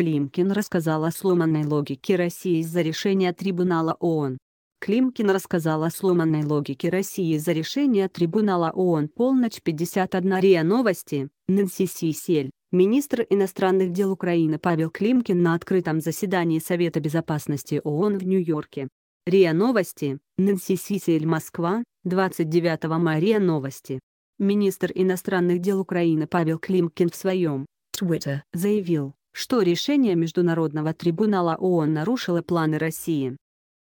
Климкин рассказал о сломанной логике России из-за решения Трибунала ООН. Климкин рассказал о сломанной логике России из-за решения Трибунала ООН «Полночь 51 РИА Новости», Нэнси Сисель, министр иностранных дел Украины Павел Климкин на открытом заседании Совета безопасности ООН в Нью-Йорке. РИА Новости, Нэнси Сисель Москва, 29 мая РИА Новости. Министр иностранных дел Украины Павел Климкин в своем Twitter заявил, что решение Международного трибунала ООН нарушило планы России.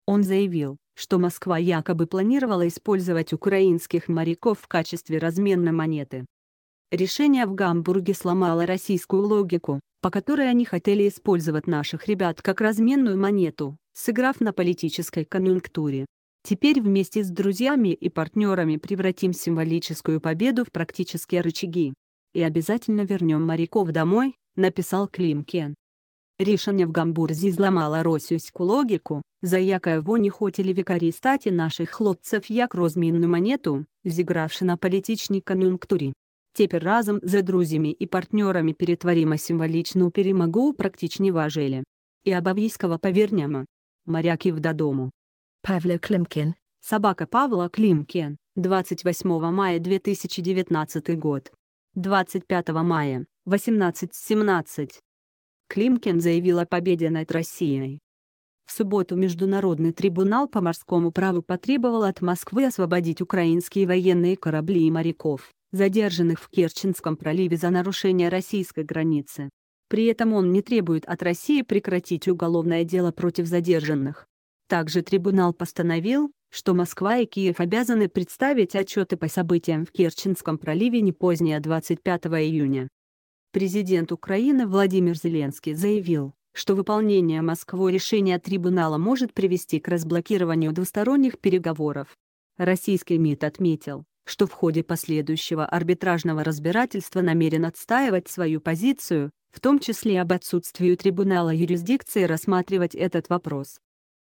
Он заявил, что Москва якобы планировала использовать украинских моряков в качестве разменной монеты. Решение в Гамбурге сломало российскую логику, по которой они хотели использовать наших ребят как разменную монету, сыграв на политической конъюнктуре. Теперь вместе с друзьями и партнерами превратим символическую победу в практические рычаги. И обязательно вернем моряков домой, написал Климкен. Рішення в гамбурзі зламало російську логіку, за якою вони хотіли використати наших хлопців як розмінну монету, зігравши на політичній кон'юнктурі. Тепер разом з друзями і партнерами перетворимо символічну перемогу практичні важелі. І обов'язково повернемо. Моряків додому. Павло Климкен. Собака Павла Климкен. 28 мая 2019 год. 25 мая. 18-17. Климкин заявил о победе над Россией. В субботу Международный трибунал по морскому праву потребовал от Москвы освободить украинские военные корабли и моряков, задержанных в Керченском проливе за нарушение российской границы. При этом он не требует от России прекратить уголовное дело против задержанных. Также трибунал постановил, что Москва и Киев обязаны представить отчеты по событиям в Керченском проливе не позднее 25 июня. Президент Украины Владимир Зеленский заявил, что выполнение Москвой решения трибунала может привести к разблокированию двусторонних переговоров. Российский МИД отметил, что в ходе последующего арбитражного разбирательства намерен отстаивать свою позицию, в том числе об отсутствии у трибунала юрисдикции рассматривать этот вопрос.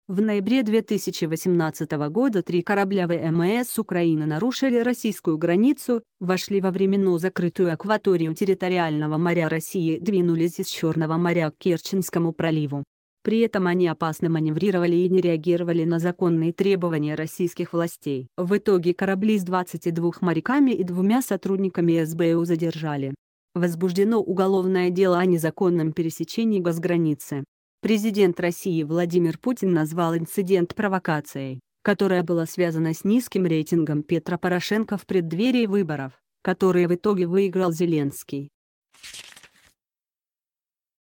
В ноябре 2018 года три корабля ВМС Украины нарушили российскую границу, вошли во временно закрытую акваторию территориального моря России и двинулись из Черного моря к Керченскому проливу. При этом они опасно маневрировали и не реагировали на законные требования российских властей. В итоге корабли с 22 моряками и двумя сотрудниками СБУ задержали. Возбуждено уголовное дело о незаконном пересечении госграницы. Президент России Владимир Путин назвал инцидент провокацией, которая была связана с низким рейтингом Петра Порошенко в преддверии выборов, которые в итоге выиграл Зеленский.